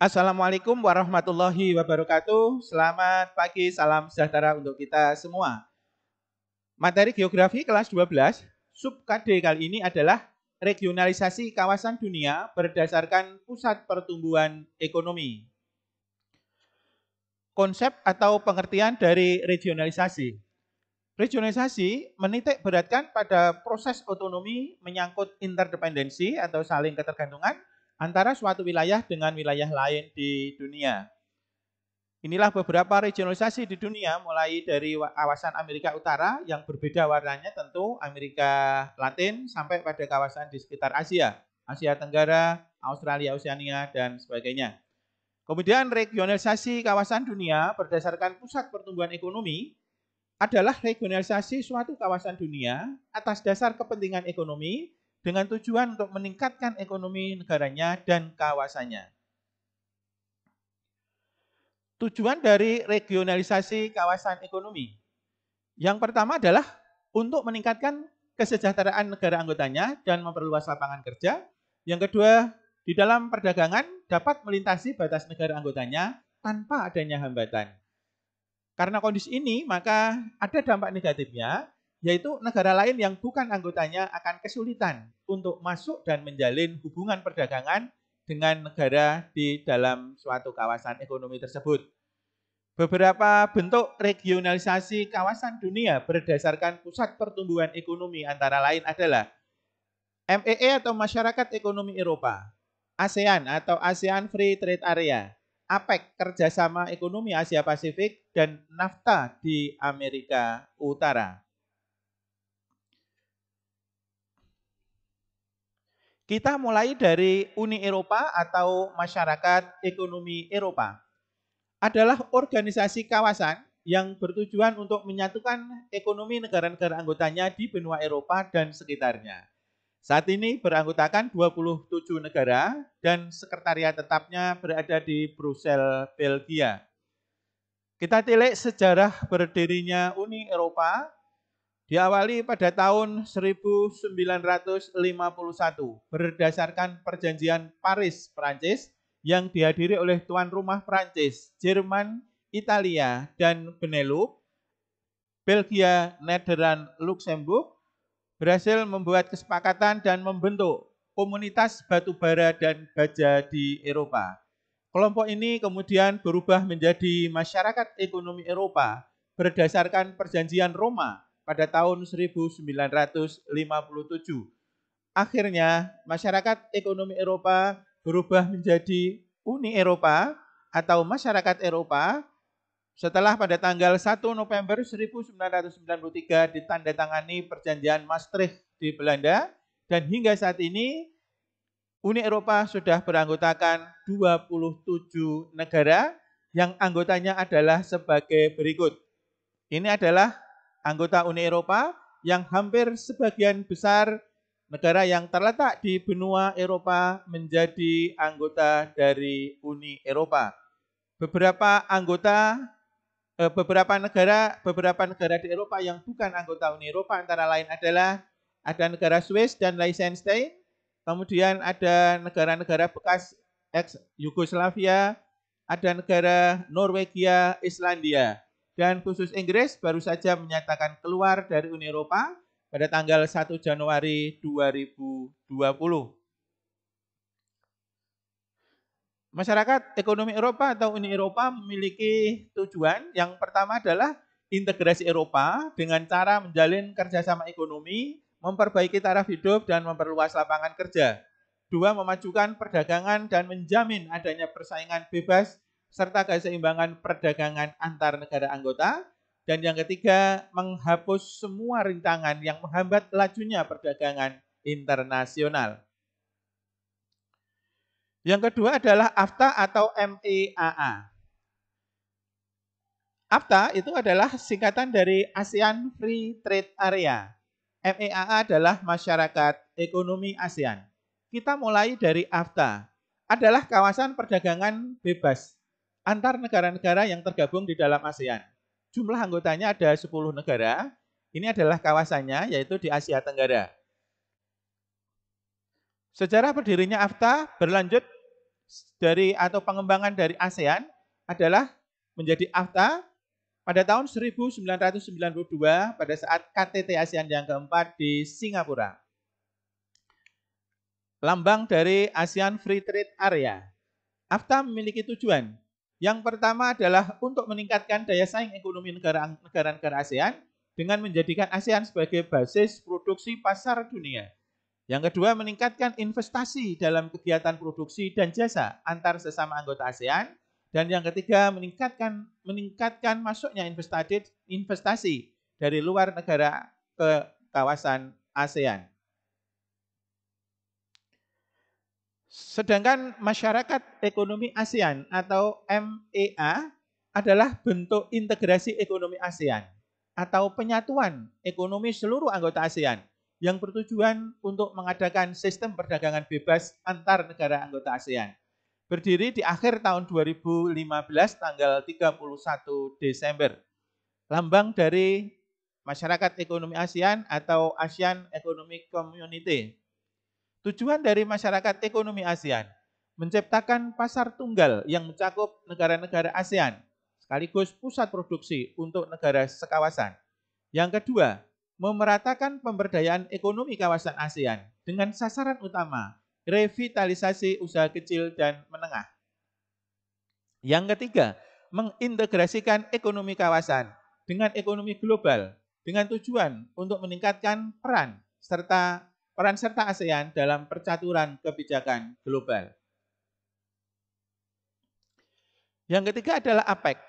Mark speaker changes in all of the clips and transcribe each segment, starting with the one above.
Speaker 1: Assalamualaikum warahmatullahi wabarakatuh. Selamat pagi, salam sejahtera untuk kita semua. Materi geografi kelas 12, sub KD kali ini adalah regionalisasi kawasan dunia berdasarkan pusat pertumbuhan ekonomi. Konsep atau pengertian dari regionalisasi. Regionalisasi menitik beratkan pada proses otonomi menyangkut interdependensi atau saling ketergantungan antara suatu wilayah dengan wilayah lain di dunia. Inilah beberapa regionalisasi di dunia mulai dari kawasan Amerika Utara yang berbeda warnanya tentu Amerika Latin sampai pada kawasan di sekitar Asia, Asia Tenggara, Australia, Oceania dan sebagainya. Kemudian regionalisasi kawasan dunia berdasarkan pusat pertumbuhan ekonomi adalah regionalisasi suatu kawasan dunia atas dasar kepentingan ekonomi dengan tujuan untuk meningkatkan ekonomi negaranya dan kawasannya. Tujuan dari regionalisasi kawasan ekonomi. Yang pertama adalah untuk meningkatkan kesejahteraan negara anggotanya dan memperluas lapangan kerja. Yang kedua, di dalam perdagangan dapat melintasi batas negara anggotanya tanpa adanya hambatan. Karena kondisi ini, maka ada dampak negatifnya, yaitu negara lain yang bukan anggotanya akan kesulitan untuk masuk dan menjalin hubungan perdagangan dengan negara di dalam suatu kawasan ekonomi tersebut. Beberapa bentuk regionalisasi kawasan dunia berdasarkan pusat pertumbuhan ekonomi antara lain adalah MEE e atau Masyarakat Ekonomi Eropa, ASEAN atau ASEAN Free Trade Area, APEC kerjasama ekonomi Asia Pasifik dan NAFTA di Amerika Utara. Kita mulai dari Uni Eropa atau Masyarakat Ekonomi Eropa. Adalah organisasi kawasan yang bertujuan untuk menyatukan ekonomi negara-negara anggotanya di benua Eropa dan sekitarnya. Saat ini beranggotakan 27 negara dan sekretariat tetapnya berada di Brussel, Belgia. Kita tilik sejarah berdirinya Uni Eropa Diawali pada tahun 1951 berdasarkan perjanjian Paris, Prancis yang dihadiri oleh tuan rumah Prancis, Jerman, Italia, dan Benelux, Belgia, Nederland, Luxembourg, berhasil membuat kesepakatan dan membentuk komunitas batu bara dan baja di Eropa. Kelompok ini kemudian berubah menjadi masyarakat ekonomi Eropa berdasarkan perjanjian Roma pada tahun 1957. Akhirnya, masyarakat ekonomi Eropa berubah menjadi Uni Eropa atau masyarakat Eropa setelah pada tanggal 1 November 1993 ditandatangani perjanjian Maastricht di Belanda dan hingga saat ini Uni Eropa sudah beranggotakan 27 negara yang anggotanya adalah sebagai berikut. Ini adalah anggota Uni Eropa yang hampir sebagian besar negara yang terletak di benua Eropa menjadi anggota dari Uni Eropa. Beberapa anggota eh, beberapa negara beberapa negara di Eropa yang bukan anggota Uni Eropa antara lain adalah ada negara Swiss dan Liechtenstein, kemudian ada negara-negara bekas ex Yugoslavia, ada negara Norwegia, Islandia dan khusus Inggris baru saja menyatakan keluar dari Uni Eropa pada tanggal 1 Januari 2020. Masyarakat ekonomi Eropa atau Uni Eropa memiliki tujuan. Yang pertama adalah integrasi Eropa dengan cara menjalin kerjasama ekonomi, memperbaiki taraf hidup, dan memperluas lapangan kerja. Dua, memajukan perdagangan dan menjamin adanya persaingan bebas serta keseimbangan perdagangan antar negara anggota. Dan yang ketiga, menghapus semua rintangan yang menghambat lajunya perdagangan internasional. Yang kedua adalah AFTA atau MEAA. AFTA itu adalah singkatan dari ASEAN Free Trade Area. MEAA adalah Masyarakat Ekonomi ASEAN. Kita mulai dari AFTA, adalah kawasan perdagangan bebas antar negara-negara yang tergabung di dalam ASEAN. Jumlah anggotanya ada 10 negara. Ini adalah kawasannya, yaitu di Asia Tenggara. Sejarah berdirinya AFTA berlanjut dari atau pengembangan dari ASEAN adalah menjadi AFTA pada tahun 1992 pada saat KTT ASEAN yang keempat di Singapura. Lambang dari ASEAN Free Trade Area. AFTA memiliki tujuan yang pertama adalah untuk meningkatkan daya saing ekonomi negara-negara ASEAN dengan menjadikan ASEAN sebagai basis produksi pasar dunia. Yang kedua, meningkatkan investasi dalam kegiatan produksi dan jasa antar sesama anggota ASEAN. Dan yang ketiga, meningkatkan meningkatkan masuknya investasi investasi dari luar negara ke kawasan ASEAN. Sedangkan masyarakat ekonomi ASEAN atau MEA adalah bentuk integrasi ekonomi ASEAN atau penyatuan ekonomi seluruh anggota ASEAN yang bertujuan untuk mengadakan sistem perdagangan bebas antar negara anggota ASEAN. Berdiri di akhir tahun 2015 tanggal 31 Desember. Lambang dari Masyarakat Ekonomi ASEAN atau ASEAN Economic Community Tujuan dari masyarakat ekonomi ASEAN menciptakan pasar tunggal yang mencakup negara-negara ASEAN sekaligus pusat produksi untuk negara sekawasan. Yang kedua, memeratakan pemberdayaan ekonomi kawasan ASEAN dengan sasaran utama revitalisasi usaha kecil dan menengah. Yang ketiga, mengintegrasikan ekonomi kawasan dengan ekonomi global dengan tujuan untuk meningkatkan peran serta peran serta ASEAN dalam percaturan kebijakan global. Yang ketiga adalah APEC.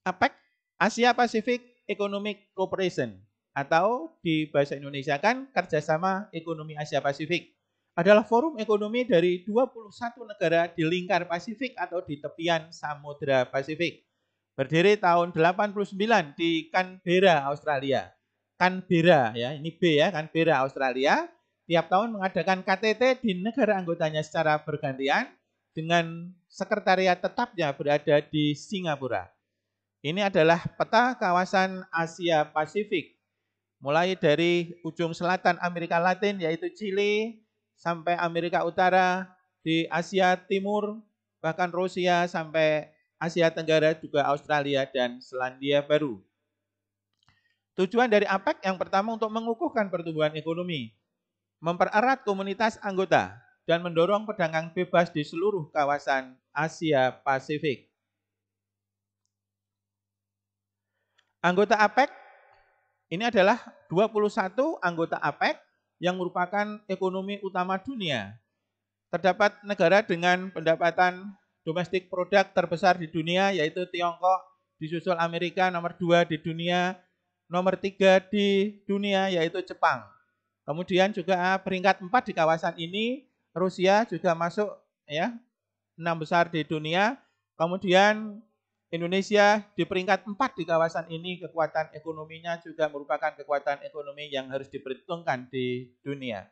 Speaker 1: APEC Asia Pacific Economic Cooperation atau di bahasa Indonesia kan kerjasama ekonomi Asia Pasifik adalah forum ekonomi dari 21 negara di lingkar Pasifik atau di tepian Samudra Pasifik. Berdiri tahun 89 di Canberra, Australia. Canberra ya, ini B ya, Canberra Australia tiap tahun mengadakan KTT di negara anggotanya secara bergantian dengan sekretariat tetapnya berada di Singapura. Ini adalah peta kawasan Asia Pasifik mulai dari ujung selatan Amerika Latin yaitu Chile sampai Amerika Utara di Asia Timur bahkan Rusia sampai Asia Tenggara juga Australia dan Selandia Baru. Tujuan dari APEC yang pertama untuk mengukuhkan pertumbuhan ekonomi, mempererat komunitas anggota, dan mendorong pedagang bebas di seluruh kawasan Asia Pasifik. Anggota APEC ini adalah 21 anggota APEC yang merupakan ekonomi utama dunia. Terdapat negara dengan pendapatan domestik produk terbesar di dunia yaitu Tiongkok, disusul Amerika nomor 2 di dunia, nomor tiga di dunia yaitu Jepang. Kemudian juga peringkat empat di kawasan ini Rusia juga masuk ya enam besar di dunia. Kemudian Indonesia di peringkat empat di kawasan ini kekuatan ekonominya juga merupakan kekuatan ekonomi yang harus diperhitungkan di dunia.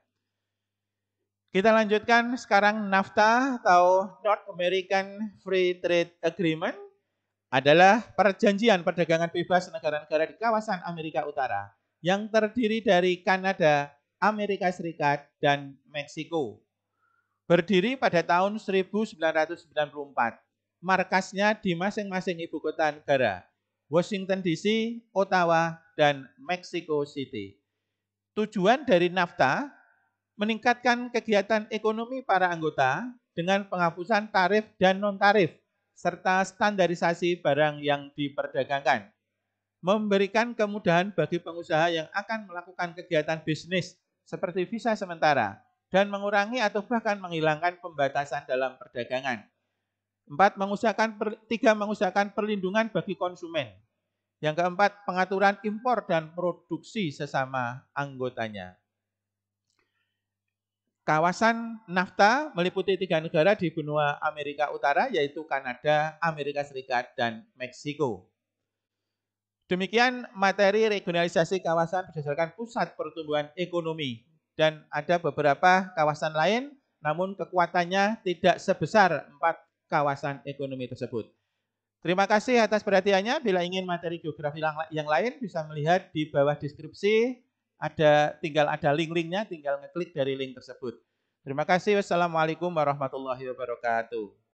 Speaker 1: Kita lanjutkan sekarang NAFTA atau North American Free Trade Agreement adalah perjanjian perdagangan bebas negara-negara di kawasan Amerika Utara yang terdiri dari Kanada, Amerika Serikat, dan Meksiko. Berdiri pada tahun 1994, markasnya di masing-masing ibu kota negara, Washington DC, Ottawa, dan Mexico City. Tujuan dari NAFTA meningkatkan kegiatan ekonomi para anggota dengan penghapusan tarif dan non-tarif serta standarisasi barang yang diperdagangkan. Memberikan kemudahan bagi pengusaha yang akan melakukan kegiatan bisnis seperti visa sementara dan mengurangi atau bahkan menghilangkan pembatasan dalam perdagangan. Empat, mengusahakan per, tiga, mengusahakan perlindungan bagi konsumen. Yang keempat, pengaturan impor dan produksi sesama anggotanya. Kawasan NAFTA meliputi tiga negara di benua Amerika Utara, yaitu Kanada, Amerika Serikat, dan Meksiko. Demikian materi regionalisasi kawasan berdasarkan pusat pertumbuhan ekonomi. Dan ada beberapa kawasan lain, namun kekuatannya tidak sebesar empat kawasan ekonomi tersebut. Terima kasih atas perhatiannya. Bila ingin materi geografi yang lain, bisa melihat di bawah deskripsi ada tinggal ada link-linknya, tinggal ngeklik dari link tersebut. Terima kasih. Wassalamualaikum warahmatullahi wabarakatuh.